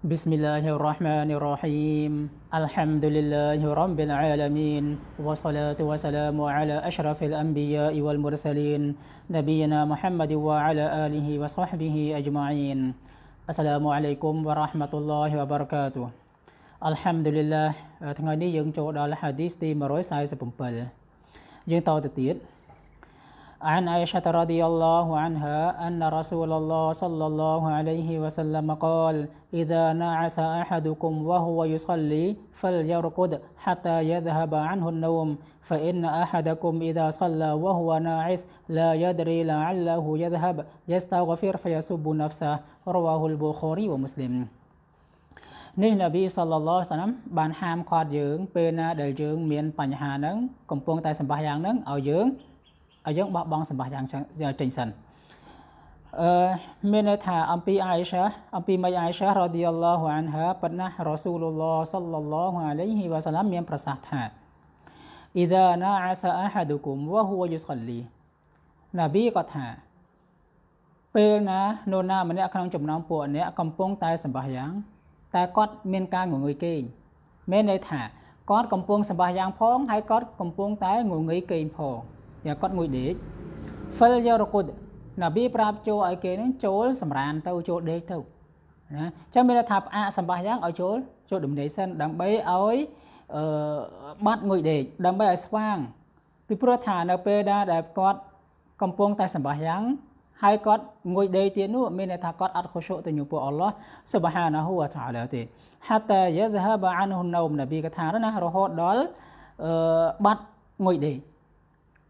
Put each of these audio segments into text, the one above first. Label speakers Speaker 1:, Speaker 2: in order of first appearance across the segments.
Speaker 1: بسم الله الرحمن الرحيم الحمد لله رب العالمين والصلاة والسلام على أشرف الأنبياء والمرسلين نبينا محمد وعلى آله وصحبه أجمعين السلام عليكم ورحمة الله وبركاته الحمد لله ថ្ងៃនេះយើងចូលដល់ hadith ទី147យើងតទៅទៀត عن عائشة رضي الله عنها أن رسول الله صلى الله عليه وسلم قال إذا نعس أحدكم وهو يصلي فليرقد حتى يذهب عنه النوم فإن أحدكم إذا صلى وهو ناعس لا يدري لعله يذهب يستغفر فيسب نفسه رواه البخاري ومسلم នេះនប៊ីសល្លឡោះសាឡាមបានហាមឃាត់យើងពេលណាដែលយើងមានបញ្ហាហ្នឹងកំពុងតែសម្បាសយ៉ាងហ្នឹងឲ្យយើងឲ្យយើងបោះបង់សម្បត្តិយ៉ាងចេញសិនអឺមានន័យថាអំពីអាយសាអំពីមីអាយសារ៉ាឌីយ៉ាឡោះអានហាប៉ុណ្ណារ៉ាស៊ូលឡោះសល្លឡោះអាឡៃហ៊ីវ៉ាសាឡាមមានប្រសាសន៍ថា إذا نعس أحدكم وهو يصلي ណាប៊ីក៏ថាពេលណានោណាម្នាក់ក្នុងចំណោមពួកអ្នកកំពុង តែសម្បះយ៉ាង តែគាត់មានការងងុយគេងមានន័យថាគាត់កំពុងសម្បះយ៉ាងផងហើយគាត់កំពុងតែងងុយគេងផងយកគាត់មួយដេក fil យករគុតណាប៊ីប្រាប់ចូលឲ្យគេនឹងចូលសម្រានទៅចូលដេកទៅណាចាំមានថាផ្អាកសម្បាសយ៉ាងឲ្យចូលចូល domination ដើម្បីឲ្យអឺបាត់ងុយដេកដើម្បីឲ្យស្វាងពីព្រោះថានៅពេលដែលដែលគាត់កំពុងតែសម្បាសយ៉ាងហើយគាត់ងុយដេកទៀតនោះមានន័យថាគាត់អត់ខុសទៅញូពួកអល់ឡោះសុបហានាហ៊ូវតាឡាទេហាតាយ ذهب عنه النوم នប៊ីកថាណារហូតដល់អឺបាត់ងុយដេក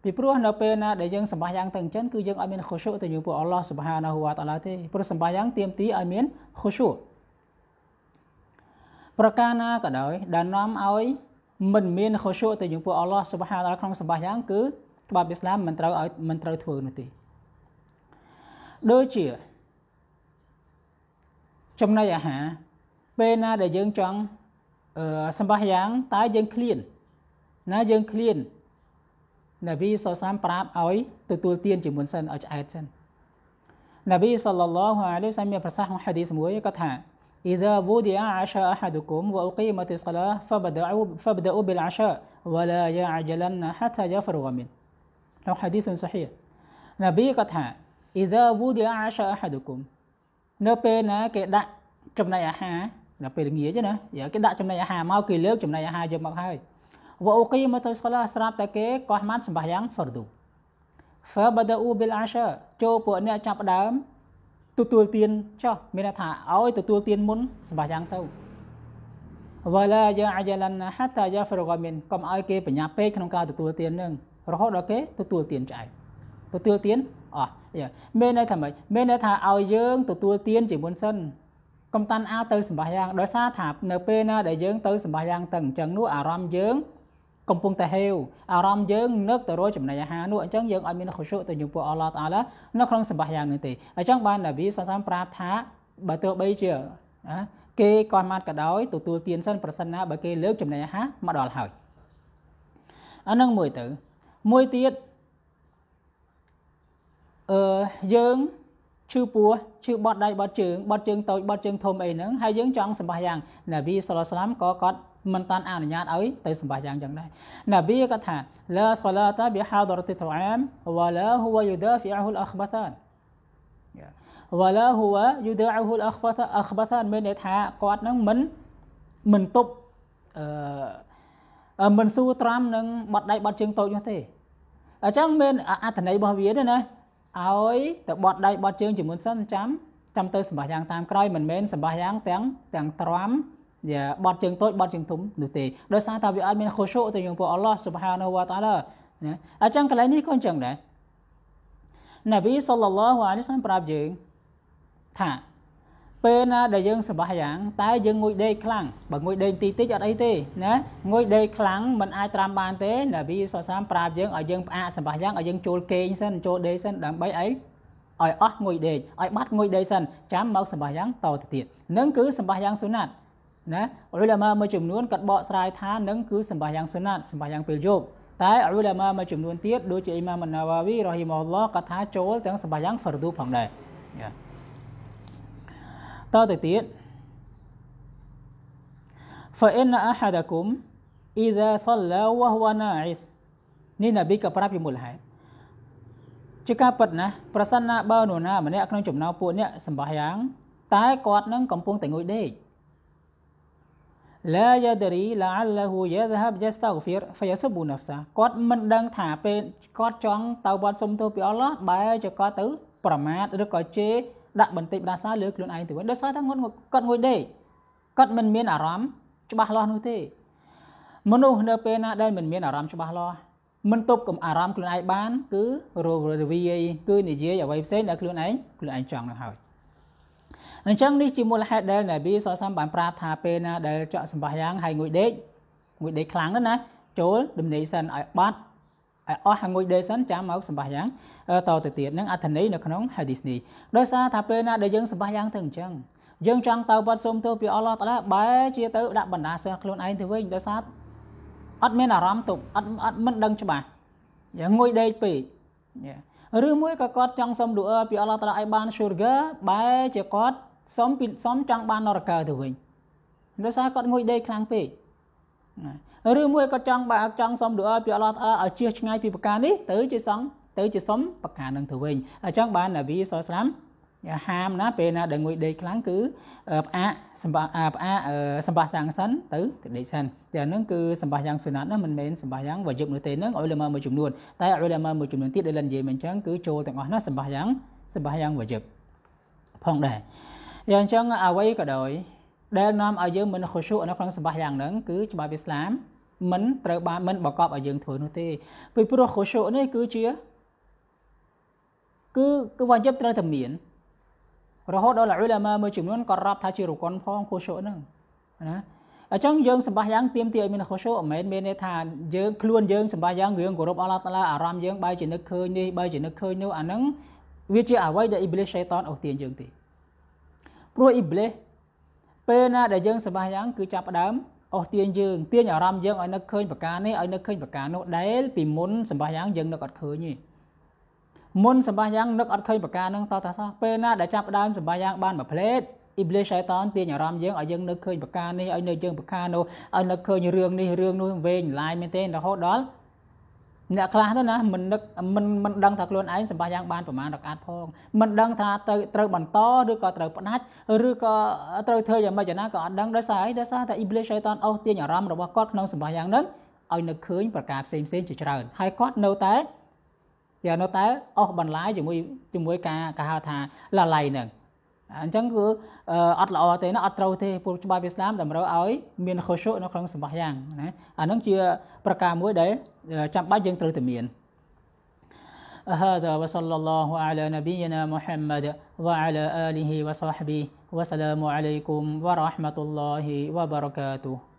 Speaker 1: ពីព្រោះនៅពេលណាដែលយើងសម្បាយ៉ាងទៅអញ្ចឹងគឺយើងអត់មានខុសុទៅយើងពួកអល់ឡោះសុបហានាហ៊ូវតាឡាទេព្រោះសម្បាយ៉ាងទៀមទីឲ្យមានខុសុប្រការណាក៏ដោយ ដែលនាំឲ្យមិនមានខុសុទៅយើងពួកអល់ឡោះសុបហានាក្នុងសម្បាយ៉ាងគឺច្បាប់អ៊ីស្លាមមិនត្រូវឲ្យមិនត្រូវធ្វើនោះទេដូចជាចំណីអាហារពេលណាដែលយើងចង់សម្បាយ៉ាងតែយើងឃ្លានណាយើងឃ្លាននប៊ីសសាមប្រាប់ឲ្យទទួលទានជាមុនសិនឲ្យឆ្អែតសិននប៊ីសលឡោះអាឡៃសាមមានប្រសាសន៍ក្នុងហាឌីសមួយគាត់ថា إذا بودي عشاء أحدكم وأقيمت الصلاة فبدأوا فبدأوا بالعشاء ولا يعجلن حتى يفرغ منه ក្នុង حديث صحيح នប៊ីគាត់ថា إذا بودي عشاء أحدكم នៅពេលណាគេដាក់ចំណីអាហារដល់ពេលល្ងាចណាគេដាក់ចំណីអាហារមកគេលើកចំណីអាហារយកមកហើយវអូគីមកទៅស្គាល់ស្រាប់តែគេកោះម៉ាត់សម្បាយ៉ាងហ្វរឌូហ្វបដអ៊ូប៊ីលអាសាចូលពួកអ្នកចាប់ដើមទទួលទានចោះមានន័យថាឲ្យទទួលទានមុនសម្បាយ៉ាងទៅវ៉ាឡាយ៉ាអាយ៉ាឡានហាតាយ៉ាហ្វរហ្គាមីនកុំឲ្យគេបញ្ញាពេកក្នុងការទទួលទាននឹងរហូតដល់គេទទួលទានឆ្អែតទទួលទានអស់មានន័យថាម៉េចមានន័យថាឲ្យយើងទទួលទានជាមុនសិនកុំតាន់អាទៅសម្បាយ៉ាងដោយសារថានៅពេលណាដែលយើងទៅសម្បាយ៉ាងទៅអញ្ចឹងនោះអារម្មណ៍យើងកំពុងតែហេវអារម្មណ៍យើងនឹកទៅរកចំណីអាហារនោះអញ្ចឹងយើងអត់មានខុសទៅចំពោះអល់ឡោះតាឡានៅក្នុងសម្បះយ៉ាងនេះទេអញ្ចឹងបានណាប៊ីសាសាមប្រាប់ថាបើទោះបីជាគេគាត់ម៉ាត់ក៏ដោយទទួលទានសិនប្រសិនណាបើគេលើកចំណីអាហារមកដល់ហើយអានឹងមួយទៅមួយទៀតអឺយើងឈឺពោះឈឺបត់ដៃបត់ជើងបត់ជើងតូចបត់ជើងធំអីហ្នឹងហើយយើងចង់សម្បះយ៉ាងណាប៊ីសាឡាមក៏គាត់មិនតាន់អនុញ្ញាតឲ្យទៅសម្បះយ៉ាងចឹងដែរណាប៊ីគាត់ថាឡាសឡាតាប៊ីហាដរតិតអាមវ៉ាឡាហ៊ូវយូដាហ្វីអហ៊ុលអខ្បាតានវ៉ាឡាហ៊ូវយូដាអហ៊ុលអខ្បាតាអខ្បាតានមានន័យថាគាត់នឹងមិនមិនទប់អឺមិនស៊ូត្រាំនឹងបាត់ដៃបាត់ជើងតូចនោះទេអញ្ចឹងមានអត្ថន័យរបស់វាទេណាឲ្យទៅបត់ដៃបត់ជើងជាមុនសិនចាំចាំទៅសម្បះយ៉ាងតាមក្រោយ មិនមែនសម្បះយ៉ាងទាំងទាំងត្រាំយ៉ាបត់ជើងតូចបត់ជើងធំនោះទេដោយសារតែវាអត់មានខូសូទៅយើងពួកអល់ឡោះស៊ុបហានវតាឡាណាអញ្ចឹងកន្លែងនេះក៏អញ្ចឹងដែរណាប៊ីសល្លឡោះអាឡៃសាមប្រាប់យើងថាពេលណាដែលយើងសប្បាយយ៉ាងតែយើងងុយដេកខ្លាំងបើងុយដេកតិចតិចអត់អីទេណាងុយដេកខ្លាំងมันអាចត្រាំបានទេណាប៊ីសសាមប្រាប់យើងឲ្យយើងផ្អាកសប្បាយយ៉ាងឲ្យយើងចូលគេងសិនចូលដេកសិនដើម្បីអីឲ្យអស់ងុយដេកឲ្យបាត់ងុយដេកសិនចាំមកសប្បាយយ៉ាងតទៅទៀតនឹងគឺសប្បាយយ៉ាងសុណាត់ណាអ៊ុលម៉ាមួយចំនួនគាត់បកស្រាយថានឹងគឺសម្បាយ៉ាងសុណាត់សម្បាយ៉ាងពេលយប់តែអ៊ុលម៉ាមួយចំនួនទៀតដូចជាអ៊ីម៉ាមណាវ៉ាវីរ៉ហ៊ីម៉ូឡោះគាត់ថាចូល ទាំងសម្បាយ៉ាងហ្វរឌូផងដែរតទៅទៀត فإن أحدكم إذا صلى وهو ناعس នេះនប៊ីក៏ប្រាប់ពីមូលហេតុជាការពិតណាប្រសិនណាបើនរណាម្នាក់ក្នុងចំណោមពួកអ្នកសម្បាយ៉ាងតែគាត់នឹងកំពុងតែងុយដេក لا يدري لعله يذهب يستغفر فيسب نفسه គាត់មិនដឹងថាពេលគាត់ចង់ទៅវត្តសុំទោសពីអល់ឡោះបែរជាគាត់ទៅប្រមាថឬក៏ជេរដាក់បន្តិចដាសាលើខ្លួនឯងទៅវិញដោយសារតែគាត់ងួយដេកគាត់មិនមានអារម្មណ៍ច្បាស់លាស់នោះទេមនុស្សនៅពេលណាដែលមិនមានអារម្មណ៍ច្បាស់លាស់មិនទប់កំអារម្មណ៍ខ្លួនឯងបានគឺរវល់រវាយគឺនិយាយអ្វីផ្សេងដែលខ្លួនឯងខ្លួនឯងចង់នឹងហើយអញ្ចឹងនេះជាមូលហេតុដែលនប៊ីសសាមបានប្រាប់ថាពេលណាដែលចក់សម្បះយ៉ាងហើយងុយដេកងុយដេកខ្លាំងណាស់ណាចូលដំណេកសិនឲ្យបាត់ឲ្យអស់ហើយងុយដេកសិនចាំមកសម្បះយ៉ាងតទៅទៀតនឹងអត្ថន័យនៅក្នុងហាឌីសនេះដោយសារថាពេលណាដែលយើងសម្បះយ៉ាងទៅអញ្ចឹងយើងចង់ទៅបាត់សុំទោសពីអល់ឡោះតាឡាបែជាទៅដាក់បណ្ដាសិស្សខ្លួនឯងទៅវិញដោយសារអត់មានអារម្មណ៍ទុកអត់អត់មិនដឹងច្បាស់យ៉ាងងុយដេកពេកឬមួយក៏គាត់ចង់សុំឌូអឺពីអល់ឡោះតាឡាឲ្យបាន surga បែរជាគាត់សុំពីសុំចង់បាននរកទៅវិញដោយសារគាត់ងុយដេកខ្លាំងពេកឬមួយក៏ចង់បើចង់សុំឌូអឺពីអល់ឡោះតាឡាឲ្យជៀសឆ្ងាយពីប្រការនេះទៅជាសុំទៅជាសុំប្រការនឹងទៅវិញអញ្ចឹងបាននប៊ីសរស្រាំហាមណាពេលណាដែលងុយដេកខ្លាំងគឺផ្អាកសម្បាផ្អាកសម្បាសាំងសិនទៅទៅដេកសិនតែហ្នឹងគឺសម្បាយ៉ាងសុណាត់ណាមិនមែនសម្បាយ៉ាងវយុបនោះទេហ្នឹងអ៊ុលម៉ាមួយចំនួនតែអ៊ុលម៉ាមួយចំនួនទៀតដែលលិននិយាយមិនអញ្ចឹងគឺចូលទាំងអស់ណាសម្បាយ៉ាងសម្បាយ៉ាងវយុបផងដែរយ៉ាងអញ្ចឹងអ្វីក៏ដោយ ដែលនាំឲ្យយើងមិនខុសនៅក្នុងសម្បាយ៉ាងហ្នឹងគឺច្បាប់ឥស្លាមមិនត្រូវបានមិនបកបឲ្យយើងធ្វើនោះទេពីព្រោះខុសនេះគឺជាគឺគឺវយុបត្រូវតែមានរហូតដល់អ៊ុលាម៉ាមួយចំនួនក៏រាប់ថាជារុកុនផងខុសសុហ្នឹងណាអញ្ចឹងយើងសម្បះយ៉ាងទៀមទីឲ្យមានខុសសុមិនមែនមានន័យថាយើងខ្លួនយើងសម្បះយ៉ាងរឿងគោរពអល់ឡោះតាឡាអារម្មណ៍យើងបើជានឹកឃើញនេះបើជានឹកឃើញនោះអាហ្នឹងវាជាអ្វីដែលអ៊ីប្លីសសេតានអូសទាញយើងទេព្រោះអ៊ីប្លីសពេលណាដែលយើងសម្បះយ៉ាងគឺចាប់ផ្ដើមអស់ទាញយើងទាញអារម្មណ៍យើងឲ្យនឹកឃើញប្រការនេះឲ្យនឹកឃើញប្រការនោះដែលពីមុនសម្បះយ៉ាងយើងនឹកអត់ឃើញទេមុនសម្បាយ៉ាងនឹកអត់ឃើញប្រការនឹងតតាសោះពេលណាដែលចាប់ដើមសម្បាយ៉ាងបានមួយផ្លេតអ៊ីប្លេសឆៃតានទាញអារម្មណ៍យើងឲ្យយើងនឹកឃើញប្រការនេះឲ្យនឹកយើងប្រការនោះឲ្យនឹកឃើញរឿងនេះរឿងនោះវិញឡាយមែនទេរហូតដល់អ្នកខ្លះទៅណាមិននឹកមិនមិនដឹងថាខ្លួនឯងសម្បាយ៉ាងបានប្រមាណរកាត់ផងមិនដឹងថាទៅត្រូវបន្តឬក៏ត្រូវផ្ដាច់ឬក៏ត្រូវធ្វើយ៉ាងម៉េចណាក៏អត់ដឹងដោយសារអីដោយសារតែអ៊ីប្លេសឆៃតានអស់ទាញអារម្មណ៍របស់គាត់ក្នុងសម្បាយ៉ាងនឹងឲ្យនឹកឃើញប្រការផ្សេងផ្សេងជាច្រើនហើយគាត់នៅតែយ៉ាងនោះតែអស់បន្លាយជាមួយជាមួយការគេហៅថាលលៃនឹងអញ្ចឹងគឺអត់ល្អទេណាអត់ត្រូវទេពលច្បាប់ឥស្លាមតម្រូវឲ្យ មានខុសុនៅក្នុងសម្បះយ៉ាងណាអានឹងជាប្រការមួយដែលចាំបាច់យើងត្រូវតែមាន هذا وصلى الله على نبينا محمد وعلى آله وصحبه وسلام عليكم ورحمة الله وبركاته